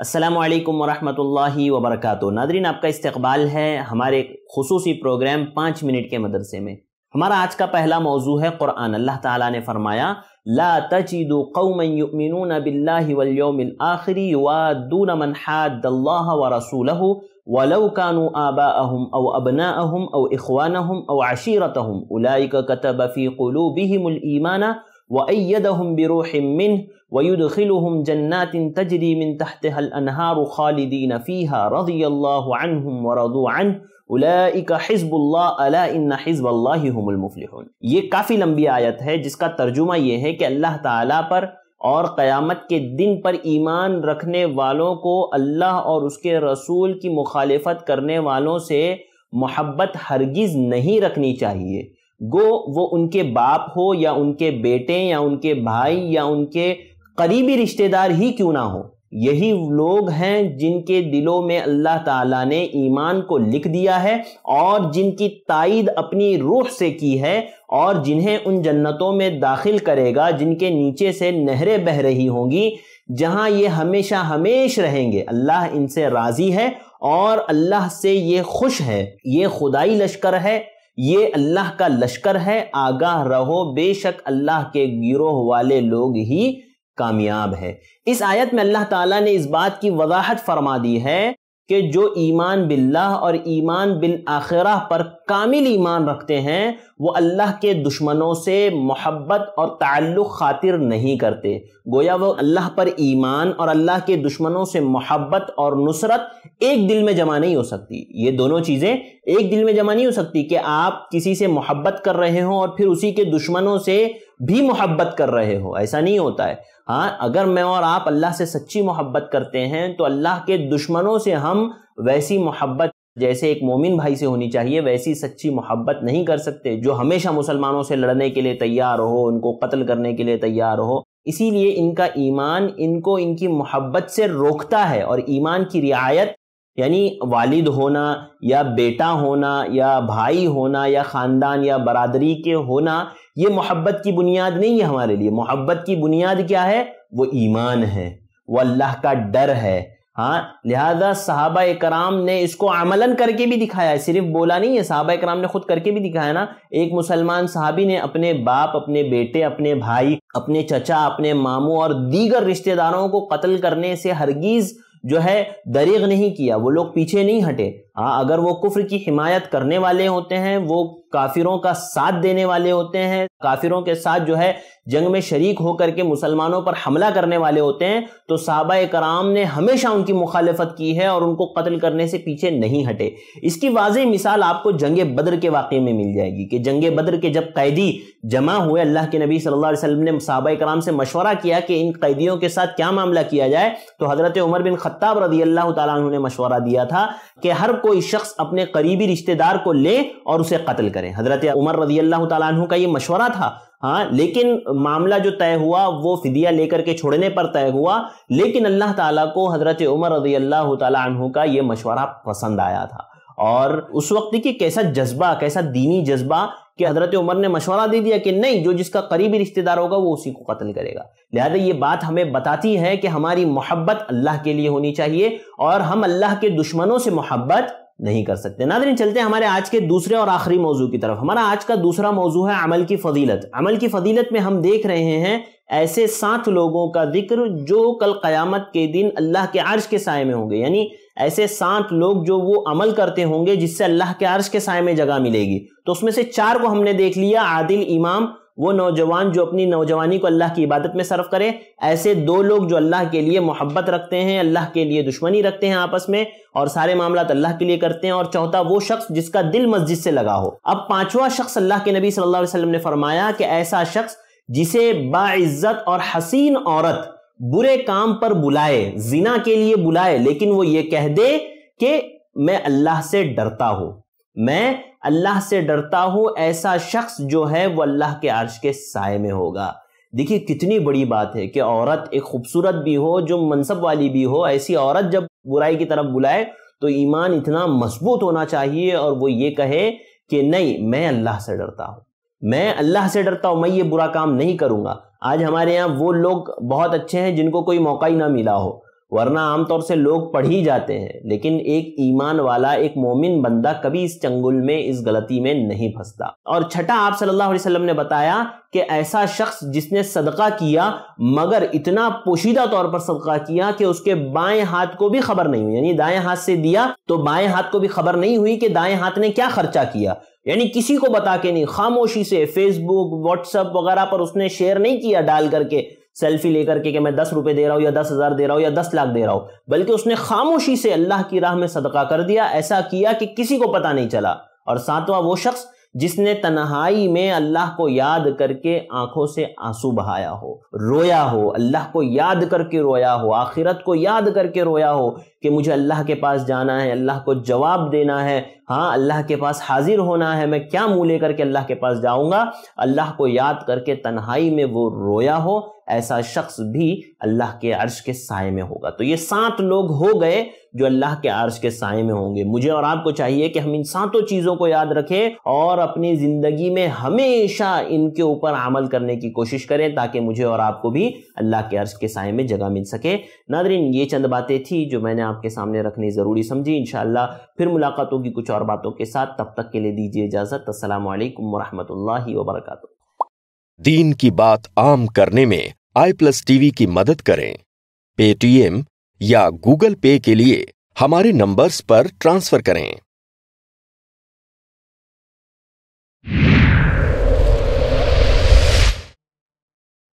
असलकम वरहमल वबरक नादरीन आपका इस्तबाल है हमारे खसूसी प्रोग्राम पाँच मिनट के मदरसे में हमारा आज का पहला मौजू है क़ुरान अल्लाह ताला ने फरमाया ला तजिद कौमन बिल्लामिल आखिरी व रसूल वलव कानू आबा अहम अव أو अहम أو इखवान अहम अव आशीरत अहम उलाइक कतबफ़ी क़लूबिहिमुल ईमाना वयुदखिलुहुम जन्नातिन तजरी मिन तहतहल अनहार खालिदीन फीहा रज़ी अल्लाहु अन्हुम व रज़ू अन उलाइका हिज़्बुल्लाह अला इन्ना हिज़्बल्लाहि हुमुल मुफ्लिहून ये काफ़ी लंबी आयत है जिसका तर्जुमा ये है कि अल्लाह ताला पर और क़यामत के दिन पर ईमान रखने वालों को अल्लाह और उसके रसूल की मुखालफत करने वालों से मोहब्बत हरगिज़ नहीं रखनी चाहिए गो वो उनके बाप हो या उनके बेटे या उनके भाई या उनके करीबी रिश्तेदार ही क्यों ना हो यही लोग हैं जिनके दिलों में अल्लाह ताला ने ईमान को लिख दिया है और जिनकी ताइद अपनी रूह से की है और जिन्हें उन जन्नतों में दाखिल करेगा जिनके नीचे से नहरें बह रही होंगी जहां ये हमेशा हमेश रहेंगे अल्लाह इनसे राज़ी है और अल्लाह से ये खुश है ये खुदाई लश्कर है ये अल्लाह का लश्कर है आगाह रहो बेशक अल्लाह के गिरोह वाले लोग ही कामयाब है इस आयत में अल्लाह ताला ने इस बात की वजाहत फरमा दी है कि जो ईमान बिल्लाह और ईमान बिल आखिरा पर कामिल ईमान रखते हैं वो अल्लाह के दुश्मनों से मोहब्बत और ताल्लुक़ खातिर नहीं करते गोया वो अल्लाह पर ईमान और अल्लाह के दुश्मनों से मोहब्बत और नुसरत एक दिल में जमा नहीं हो सकती ये दोनों चीज़ें एक दिल में जमा नहीं हो सकती कि आप किसी से मोहब्बत कर रहे हों और फिर उसी के दुश्मनों से भी मोहब्बत कर रहे हो ऐसा नहीं होता है हाँ अगर मैं और आप अल्लाह से सच्ची मोहब्बत करते हैं तो अल्लाह के दुश्मनों से हम वैसी मोहब्बत जैसे एक मोमिन भाई से होनी चाहिए वैसी सच्ची मोहब्बत नहीं कर सकते जो हमेशा मुसलमानों से लड़ने के लिए तैयार हो उनको कत्ल करने के लिए तैयार हो इसीलिए इनका ईमान इनको इनकी मोहब्बत से रोकता है और ईमान की रियायत यानी वालिद होना या बेटा होना या भाई होना या ख़ानदान या बरदरी के होना ये मोहब्बत की बुनियाद नहीं है हमारे लिए मोहब्बत की बुनियाद क्या है वो ईमान है वो अल्लाह का डर है हाँ लिहाजा साहबा कराम ने इसको अमलन करके भी दिखाया है सिर्फ बोला नहीं है साहबा कराम ने खुद करके भी दिखाया ना एक मुसलमान साहबी ने अपने बाप अपने बेटे अपने भाई अपने चचा अपने मामू और दीगर रिश्तेदारों को कत्ल करने से हरगीज़ जो है दरीग नहीं किया वो लोग पीछे नहीं हटे हाँ अगर वो कुफ्र की हिमायत करने वाले होते हैं वो काफिरों का साथ देने वाले होते हैं काफिरों के साथ जो है जंग में शरीक होकर के मुसलमानों पर हमला करने वाले होते हैं तो साहबा कराम ने हमेशा उनकी मुखालफत की है और उनको कत्ल करने से पीछे नहीं हटे इसकी वाज मिसाल आपको जंग बद्र के वाक़े में मिल जाएगी कि जंग बद्र के जब कैदी जमा हुए अल्लाह के नबी सल्ला वसम ने साहबा कराम से मशवरा किया कि इन कैदियों के साथ क्या मामला किया जाए तो हज़रत उमर बिन खत्ताब रदी अल्लाह तुमने मशवरा दिया था कि हर कोई शख्स अपने करीबी रिश्तेदार को ले और उसे कत्ल करें हजरत उमर रजी अल्लाह तु का ये मशवरा था हाँ लेकिन मामला जो तय हुआ वो फिदिया लेकर के छोड़ने पर तय हुआ लेकिन अल्लाह ताला को हजरत उमर रजी अल्लाह तु का ये मशवरा पसंद आया था और उस वक्त देखिए कैसा जज्बा कैसा दीनी जज्बा कि हजरत उमर ने मशवरा दे दिया कि नहीं जो जिसका करीबी रिश्तेदार होगा वो उसी को कत्ल करेगा लिहाजा ये बात हमें बताती है कि हमारी मोहब्बत अल्लाह के लिए होनी चाहिए और हम अल्लाह के दुश्मनों से मोहब्बत नहीं कर सकते नादरी चलते हैं हमारे आज के दूसरे और आखिरी मौजू की तरफ हमारा आज का दूसरा मौजू है अमल की फजीलत अमल की फजीलत में हम देख रहे हैं ऐसे सात लोगों का जिक्र जो कल क़यामत के दिन अल्लाह के आर्श के साय में होंगे यानी ऐसे सात लोग जो वो अमल करते होंगे जिससे अल्लाह के आर्श के साय में जगह मिलेगी तो उसमें से चार को हमने देख लिया आदिल इमाम वो नौजवान जो अपनी नौजवानी को अल्लाह की इबादत में सर्व करे ऐसे दो लोग जो अल्लाह के लिए मोहब्बत रखते हैं अल्लाह के लिए दुश्मनी रखते हैं आपस में और सारे मामला अल्लाह के लिए करते हैं और चौथा वो शख्स जिसका दिल मस्जिद से लगा हो अब पांचवा शख्स अल्लाह के नबी सल्लल्लाहु अलैहि वसल्लम ने फरमाया कि ऐसा शख्स जिसे बाइज्जत और हसीन औरत बुरे काम पर बुलाए जिना के लिए बुलाए लेकिन वो ये कह दे कि मैं अल्लाह से डरता हूं मैं अल्लाह से डरता हो ऐसा शख्स जो है वो अल्लाह के अर्श के साय में होगा देखिए कितनी बड़ी बात है कि औरत एक खूबसूरत भी हो जो मनसब वाली भी हो ऐसी औरत जब बुराई की तरफ बुलाए तो ईमान इतना मजबूत होना चाहिए और वो ये कहे कि नहीं मैं अल्लाह से डरता हूँ मैं अल्लाह से डरता हूँ मैं ये बुरा काम नहीं करूँगा आज हमारे यहाँ वो लोग बहुत अच्छे हैं जिनको कोई मौका ही ना मिला हो वरना आमतौर से लोग पढ़ ही जाते हैं लेकिन एक ईमान वाला एक मोमिन बंदा कभी इस चंगुल में इस गलती में नहीं फंसता और छठा आप सल्लल्लाहु अलैहि वसल्लम ने बताया कि ऐसा शख्स जिसने सदका किया मगर इतना पोशीदा तौर पर सदका किया कि उसके बाएं हाथ को भी खबर नहीं हुई यानी दाएं हाथ से दिया तो बाएं हाथ को भी खबर नहीं हुई कि दाएं हाथ ने क्या खर्चा किया यानी किसी को बता के नहीं खामोशी से फेसबुक व्हाट्सअप वगैरह पर उसने शेयर नहीं किया डाल करके सेल्फी लेकर के कि मैं दस रुपए दे रहा हूं या दस हज़ार दे रहा हूं या दस लाख दे रहा हूं बल्कि उसने खामोशी से अल्लाह की राह में सदका कर दिया ऐसा किया कि किसी को पता नहीं चला और सातवां वो शख्स जिसने तन्हाई में अल्लाह को याद करके आंखों से आंसू बहाया हो रोया हो अल्लाह को याद करके रोया हो आखिरत को याद करके रोया हो कि मुझे अल्लाह के पास जाना है अल्लाह को जवाब देना है हाँ अल्लाह के पास हाजिर होना है मैं क्या मुँह लेकर के अल्लाह के पास जाऊँगा अल्लाह को याद करके तन्हाई में वो रोया हो ऐसा शख्स भी अल्लाह के अर्श के साय में होगा तो ये सात लोग हो गए जो अल्लाह के अर्श के साय में होंगे मुझे और आपको चाहिए कि हम इन सातों चीज़ों को याद रखें और अपनी ज़िंदगी में हमेशा इनके ऊपर अमल करने की कोशिश करें ताकि मुझे और आपको भी अल्लाह के अर्श के साय में जगह मिल सके नादरीन ये चंद बातें थी जो मैंने आपके सामने रखनी ज़रूरी समझी इन फिर मुलाकात होगी कुछ और बातों के साथ तब तक के लिए दीजिए इजाज़त असल वरहमल वर्क दीन की बात आम करने में आई प्लस टीवी की मदद करें पेटीएम या गूगल पे के लिए हमारे नंबर्स पर ट्रांसफर करें